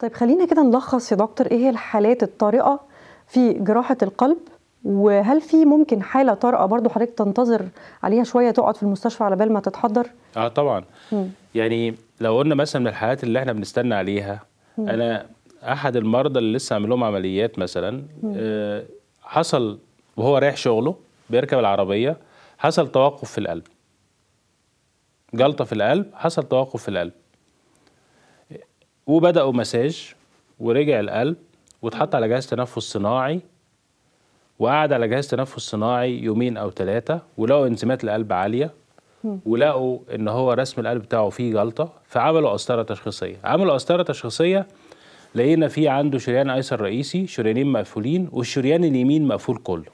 طيب خلينا كده نلخص يا دكتور ايه هي الحالات الطارئه في جراحه القلب وهل في ممكن حاله طارئه برضو حضرتك تنتظر عليها شويه تقعد في المستشفى على بال ما تتحضر اه طبعا م. يعني لو قلنا مثلا من الحالات اللي احنا بنستنى عليها م. انا احد المرضى اللي لسه عامل لهم عمليات مثلا آه حصل وهو رايح شغله بيركب العربيه حصل توقف في القلب جلطه في القلب حصل توقف في القلب وبداوا مساج ورجع القلب واتحط على جهاز تنفس صناعي وقعد على جهاز تنفس صناعي يومين او ثلاثه ولقوا انزيمات القلب عاليه ولقوا ان هو رسم القلب بتاعه فيه جلطه فعملوا قسطره تشخيصيه عملوا قسطره تشخيصيه لقينا فيه عنده شريان ايسر رئيسي شريانين مقفولين والشريان اليمين مقفول كله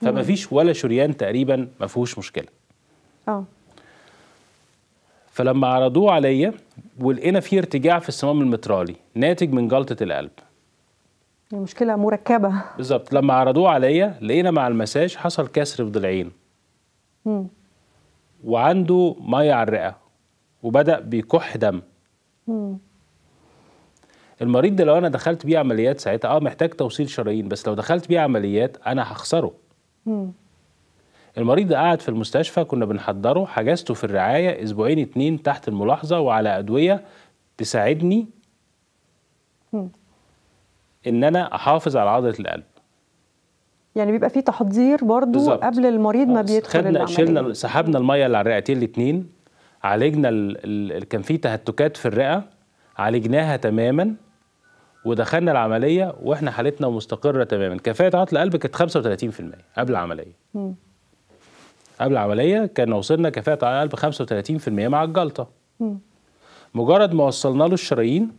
فما فيش ولا شريان تقريبا ما فيهوش مشكله اه فلما عرضوه عليا ولقينا فيه ارتجاع في الصمام المترالي ناتج من جلطه القلب المشكله يعني مركبه بالظبط لما عرضوه عليا لقينا مع المساج حصل كسر في ضلعين وعنده ميه على الرئه وبدا بيكح دم مم. المريض ده لو انا دخلت بيه عمليات ساعتها اه محتاج توصيل شرايين بس لو دخلت بيه عمليات انا هخسره مم. المريض ده قعد في المستشفى كنا بنحضره حجزته في الرعاية أسبوعين اتنين تحت الملاحظة وعلى أدوية تساعدني إن أنا أحافظ على عضلة القلب يعني بيبقى في تحضير برضو بالزبط. قبل المريض ما بيدخل خدنا العملية. شلنا سحبنا المية اللي على الرئتين الاتنين عالجنا ال... ال... كان في تهتكات في الرئة عالجناها تماما ودخلنا العملية واحنا حالتنا مستقرة تماما كفاية عطل القلب كانت 35% قبل العملية م. قبل العمليه كان وصلنا كفاءه على القلب 35% مع الجلطه مجرد ما وصلنا له الشرايين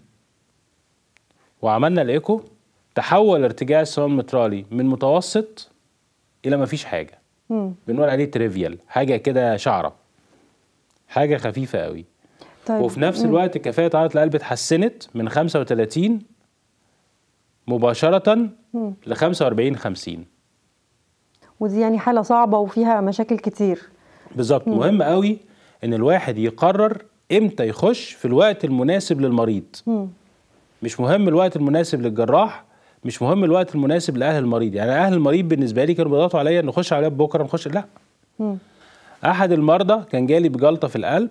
وعملنا الايكو تحول ارتجاع السواء المترالي من متوسط الى ما فيش حاجه بنقول عليه تريفيال حاجه كده شعره حاجه خفيفه قوي طيب. وفي نفس الوقت كفاءه عضله القلب اتحسنت من 35 مباشره ل 45 50 ودي يعني حاله صعبه وفيها مشاكل كتير بالظبط مهم قوي ان الواحد يقرر امتى يخش في الوقت المناسب للمريض مم. مش مهم الوقت المناسب للجراح مش مهم الوقت المناسب لاهل المريض يعني اهل المريض بالنسبه لي كانوا بيضغطوا عليا نخش عليا بكره نخش لا مم. احد المرضى كان جالي بجلطه في القلب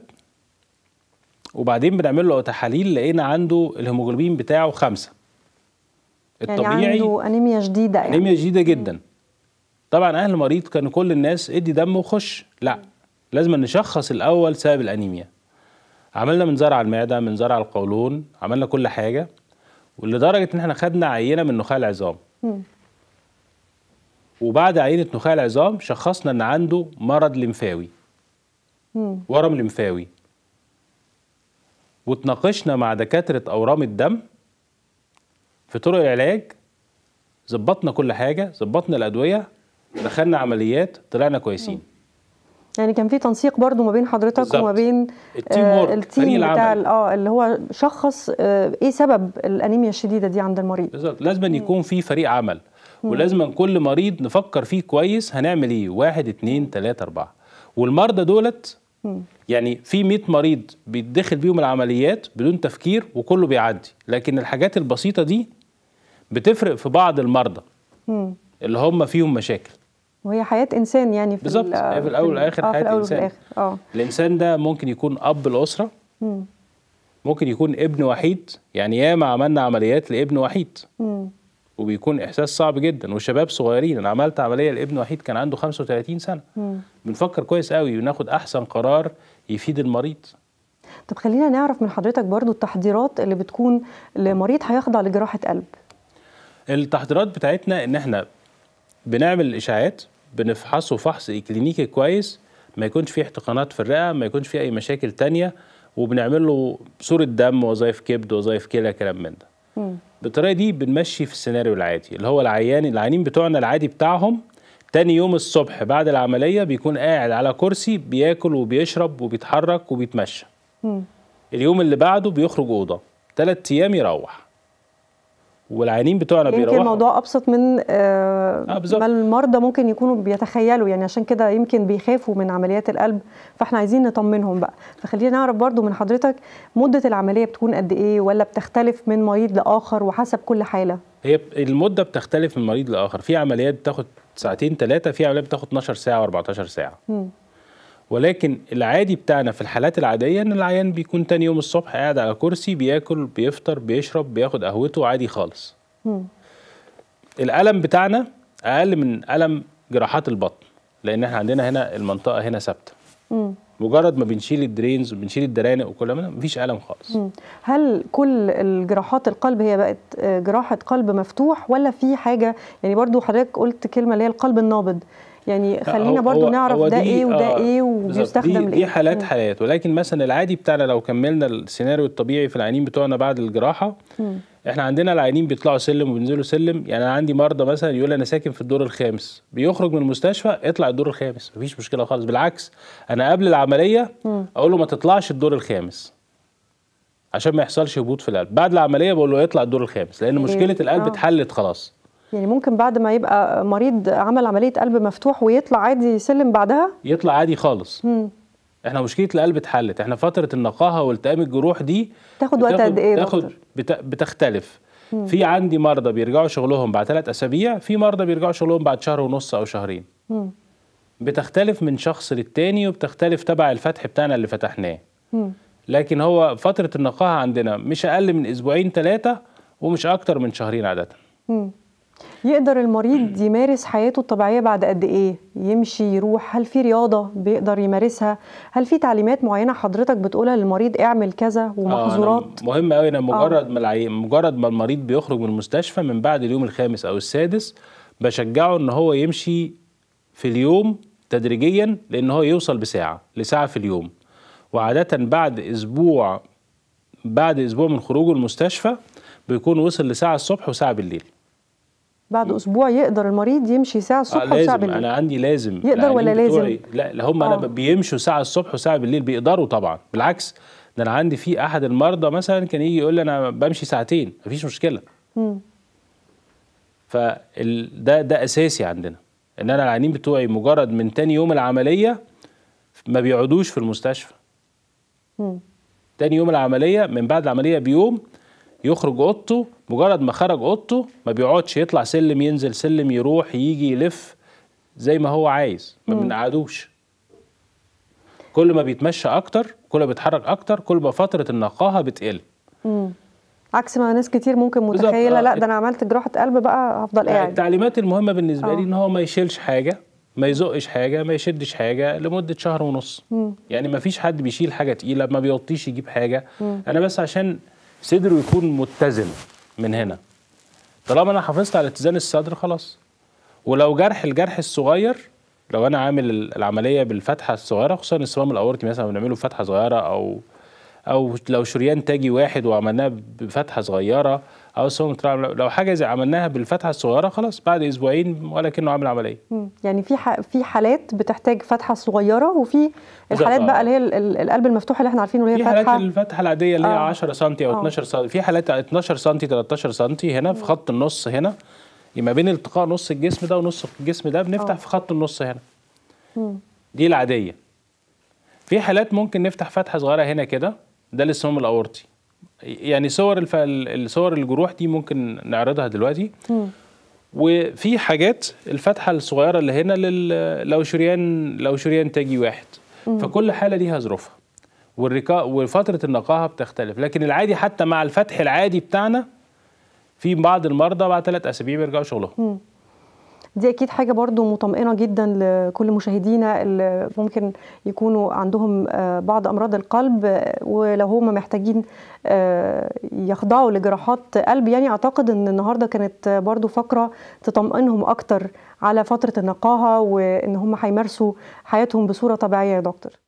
وبعدين بنعمل له تحاليل لقينا عنده الهيموجلوبين بتاعه خمسة يعني الطبيعي يعني عنده انيميا شديده يعني انيميا شديده جدا مم. طبعا اهل مريض كانوا كل الناس ادي دم وخش لا لازم نشخص الاول سبب الانيميا عملنا منظار على المعده منظار على القولون عملنا كل حاجه ولدرجه ان احنا خدنا عينه من نخاع العظام وبعد عينه نخاع العظام شخصنا ان عنده مرض لمفاوي ورم لمفاوي وتناقشنا مع دكاتره اورام الدم في طرق العلاج ظبطنا كل حاجه ظبطنا الادويه دخلنا عمليات طلعنا كويسين يعني كان في تنسيق برضو ما بين حضرتك بالزبط. وما بين التيم, آه التيم بتاع اه اللي هو شخص آه ايه سبب الانيميا الشديده دي عند المريض بالظبط لازم أن يكون في فريق عمل ولازم كل مريض نفكر فيه كويس هنعمل ايه واحد اتنين تلاته اربعه والمرضى دولت يعني في 100 مريض بيتدخل بيهم العمليات بدون تفكير وكله بيعدي لكن الحاجات البسيطه دي بتفرق في بعض المرضى اللي هم فيهم مشاكل وهي حياه انسان يعني في بالظبط في الاول والاخر آه، حياه الأول انسان اه الانسان ده ممكن يكون اب الاسره ممكن يكون ابن وحيد يعني ياما عملنا عمليات لابن وحيد مم. وبيكون احساس صعب جدا وشباب صغيرين انا عملت عمليه لابن وحيد كان عنده 35 سنه مم. بنفكر كويس قوي وناخد احسن قرار يفيد المريض طب خلينا نعرف من حضرتك برضو التحضيرات اللي بتكون لمريض هيخضع لجراحه قلب التحضيرات بتاعتنا ان احنا بنعمل الاشاعات بنفحصه فحص كلينيكي كويس ما يكونش فيه احتقانات في الرئه ما يكونش فيه اي مشاكل تانية وبنعمل له صوره دم وظائف كبد وظائف كلى كلام من ده بالطريقه دي بنمشي في السيناريو العادي اللي هو العيان العيانين بتوعنا العادي بتاعهم تاني يوم الصبح بعد العمليه بيكون قاعد على كرسي بياكل وبيشرب وبيتحرك وبيتمشى اليوم اللي بعده بيخرج اوضه ثلاث ايام يروح والعيانين بتوعنا بيروحوا يمكن الموضوع ابسط من آه آه ما المرضى ممكن يكونوا بيتخيلوا يعني عشان كده يمكن بيخافوا من عمليات القلب فاحنا عايزين نطمنهم بقى فخلينا نعرف برضو من حضرتك مده العمليه بتكون قد ايه ولا بتختلف من مريض لاخر وحسب كل حاله هي المده بتختلف من مريض لاخر في عمليات بتاخد ساعتين ثلاثه في عمليات بتاخد 12 ساعه و14 ساعه م. ولكن العادي بتاعنا في الحالات العادية إن العيان بيكون تاني يوم الصبح قاعد على كرسي بياكل بيفطر بيشرب بياخد قهوته عادي خالص مم. الألم بتاعنا أقل من ألم جراحات البطن لأن احنا عندنا هنا المنطقة هنا ثابتة مجرد ما بنشيل الدرينز وبنشيل الدرانق وكل ما مفيش الم خالص هل كل الجراحات القلب هي بقت آه، جراحه قلب مفتوح ولا في حاجه يعني برضو حضرتك قلت كلمه اللي هي القلب النابض يعني آه، خلينا برضو نعرف ده ايه وده آه، ايه وبيستخدم ليه دي حالات حالات ولكن مثلا العادي بتاعنا لو كملنا السيناريو الطبيعي في العينين بتوعنا بعد الجراحه احنا عندنا العينين بيطلعوا سلم وبينزلوا سلم يعني انا عندي مرضى مثلا يقول انا ساكن في الدور الخامس بيخرج من المستشفى اطلع الدور الخامس مفيش مشكله خالص بالعكس انا قبل العمليه اقول له ما تطلعش الدور الخامس عشان ما يحصلش هبوط في القلب بعد العمليه بقول له اطلع الدور الخامس لان إيه؟ مشكله القلب آه. اتحلت خلاص يعني ممكن بعد ما يبقى مريض عمل عمليه قلب مفتوح ويطلع عادي سلم بعدها يطلع عادي خالص مم. احنا مشكله القلب اتحلت احنا فتره النقاهه والتئام الجروح دي تاخد وقت قد ايه تاخد بتختلف مم. في عندي مرضى بيرجعوا شغلهم بعد ثلاث اسابيع في مرضى بيرجعوا شغلهم بعد شهر ونص او شهرين مم. بتختلف من شخص للتاني وبتختلف تبع الفتح بتاعنا اللي فتحناه لكن هو فتره النقاهه عندنا مش اقل من اسبوعين ثلاثه ومش اكتر من شهرين عاده مم. يقدر المريض يمارس حياته الطبيعيه بعد قد ايه يمشي يروح هل في رياضه بيقدر يمارسها هل في تعليمات معينه حضرتك بتقولها للمريض اعمل كذا ومحظورات آه مهم قوي انا آه. مجرد آه. ما العي... مجرد ما المريض بيخرج من المستشفى من بعد اليوم الخامس او السادس بشجعه ان هو يمشي في اليوم تدريجيا لان هو يوصل بساعه لساعه في اليوم وعاده بعد اسبوع بعد اسبوع من خروجه المستشفى بيكون وصل لساعه الصبح وساعه بالليل بعد اسبوع يقدر المريض يمشي ساعه آه، الصبح آه وساعه بالليل انا عندي لازم يقدر ولا لازم لا هم آه. بيمشوا ساعه الصبح وساعه بالليل بيقدروا طبعا بالعكس ده انا عندي في احد المرضى مثلا كان يجي يقول لي انا بمشي ساعتين مفيش مشكله امم فده ده اساسي عندنا ان انا العيانين بتوعي مجرد من تاني يوم العمليه ما بيقعدوش في المستشفى امم تاني يوم العمليه من بعد العمليه بيوم يخرج اوضته مجرد ما خرج اوضته ما بيقعدش يطلع سلم ينزل سلم يروح يجي يلف زي ما هو عايز ما بنقعدوش كل ما بيتمشى اكتر كل ما بيتحرك اكتر كل ما فتره النقاهه بتقل مم. عكس ما ناس كتير ممكن متخيله آه، لا ده انا عملت جراحه قلب بقى هفضل آه، قاعد التعليمات المهمه بالنسبه أوه. لي آه. ان هو ما يشيلش حاجه ما يزقش حاجه ما يشدش حاجه لمده شهر ونص مم. يعني ما فيش حد بيشيل حاجه تقيله ما بيوطيش يجيب حاجه مم. انا بس عشان صدره يكون متزن من هنا طالما انا حافظت على اتزان الصدر خلاص ولو جرح الجرح الصغير لو انا عامل العمليه بالفتحه الصغيره خصوصا الصمام الاورطي مثلا بنعمله بفتحه صغيره او او لو شريان تاجي واحد وعملناه بفتحه صغيره او سوم ترايم لو حاجه زي عملناها بالفتحه الصغيره خلاص بعد اسبوعين ولكنه عامل عمليه يعني في في حالات بتحتاج فتحه صغيره وفي الحالات بقى آه. اللي هي القلب المفتوح اللي احنا عارفينه اللي هي فتحه في حالات الفتحه العاديه اللي هي 10 آه. سم او 12 آه. سم في حالات 12 سم 13 سم هنا في خط النص هنا ما بين التقاء نص الجسم ده ونص الجسم ده بنفتح في خط النص هنا مم. دي العاديه في حالات ممكن نفتح فتحه صغيره هنا كده ده للسموم الاورطي يعني صور الف... صور الجروح دي ممكن نعرضها دلوقتي وفي حاجات الفتحه الصغيره اللي هنا لل... لو شريان لو شريان تاجي واحد فكل حاله ليها ظروفها والركا... وفتره النقاهه بتختلف لكن العادي حتى مع الفتح العادي بتاعنا في بعض المرضى بعد ثلاث اسابيع بيرجعوا شغلهم دي اكيد حاجه برضو مطمئنه جدا لكل مشاهدينا اللي ممكن يكونوا عندهم آه، بعض امراض القلب آه، ولو هم محتاجين آه، يخضعوا لجراحات قلب يعني اعتقد ان النهارده كانت برضو فقره تطمئنهم اكتر على فتره النقاهه وان هم هيمارسوا حياتهم بصوره طبيعيه يا دكتور